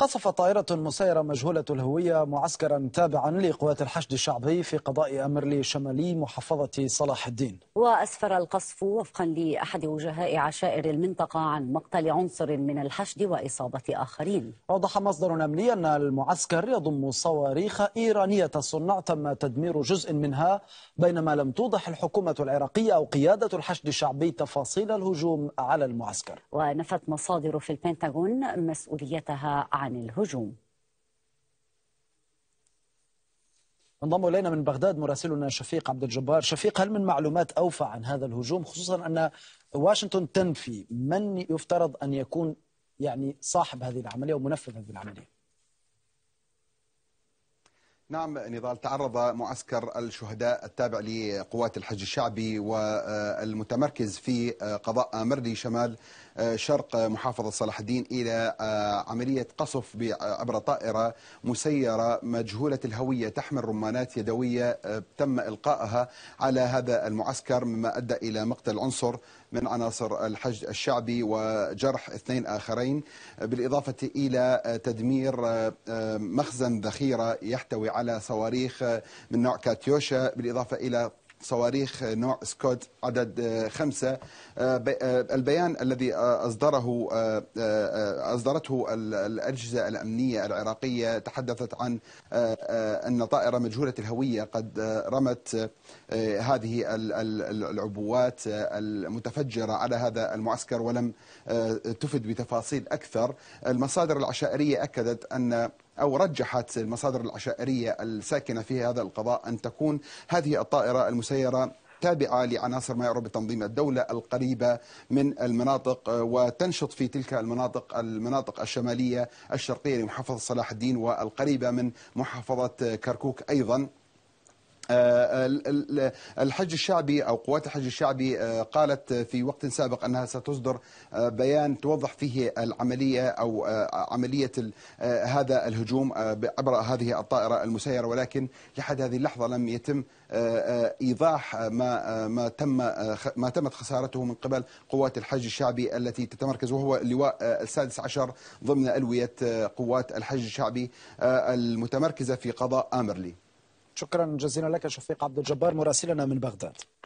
قصف طائرة مسيرة مجهولة الهوية معسكرا تابعا لقوات الحشد الشعبي في قضاء أمرلي شمالي محافظة صلاح الدين وأسفر القصف وفقا لأحد وجهاء عشائر المنطقة عن مقتل عنصر من الحشد وإصابة آخرين أوضح مصدر أمني أن المعسكر يضم صواريخ إيرانية صنع تم تدمير جزء منها بينما لم توضح الحكومة العراقية أو قيادة الحشد الشعبي تفاصيل الهجوم على المعسكر ونفت مصادر في البنتاغون مسؤوليتها عن عن الهجوم انضم الينا من بغداد مراسلنا شفيق عبد الجبار، شفيق هل من معلومات اوفى عن هذا الهجوم خصوصا ان واشنطن تنفي من يفترض ان يكون يعني صاحب هذه العمليه ومنفذ هذه العمليه؟ نعم نضال تعرض معسكر الشهداء التابع لقوات الحج الشعبي والمتمركز في آه، قضاء مردي شمال آه، شرق محافظة صلاح الدين إلى آه، عملية قصف عبر طائرة مسيرة مجهولة الهوية تحمل رمانات يدوية تم إلقائها على هذا المعسكر مما أدى إلى مقتل عنصر من عناصر الحج الشعبي وجرح اثنين آخرين بالإضافة إلى تدمير مخزن ذخيرة يحتوي على صواريخ من نوع كاتيوشا بالإضافة إلى صواريخ نوع سكوت عدد خمسة البيان الذي أصدره أصدرته الأجهزة الأمنية العراقية تحدثت عن أن طائرة مجهولة الهوية قد رمت هذه العبوات المتفجرة على هذا المعسكر ولم تفد بتفاصيل أكثر المصادر العشائرية أكدت أن أو رجحت المصادر العشائرية الساكنة في هذا القضاء أن تكون هذه الطائرة المسيرة تابعة لعناصر ما يعرف بتنظيم الدولة القريبة من المناطق وتنشط في تلك المناطق المناطق الشمالية الشرقية لمحافظة صلاح الدين والقريبة من محافظة كركوك أيضا آه، الحج الشعبي أو قوات الحج الشعبي آه، قالت في وقت سابق أنها ستصدر آه، بيان توضح فيه العملية أو عملية هذا الهجوم عبر هذه الطائرة المسيرة ولكن لحد هذه اللحظة لم يتم ايضاح ما ما تم ما تمت خسارته من قبل قوات الحج الشعبي التي تتمركز وهو اللواء السادس عشر ضمن الويه قوات الحج الشعبي المتمركزه في قضاء امرلي. شكرا جزيلا لك شفيق عبد الجبار مراسلنا من بغداد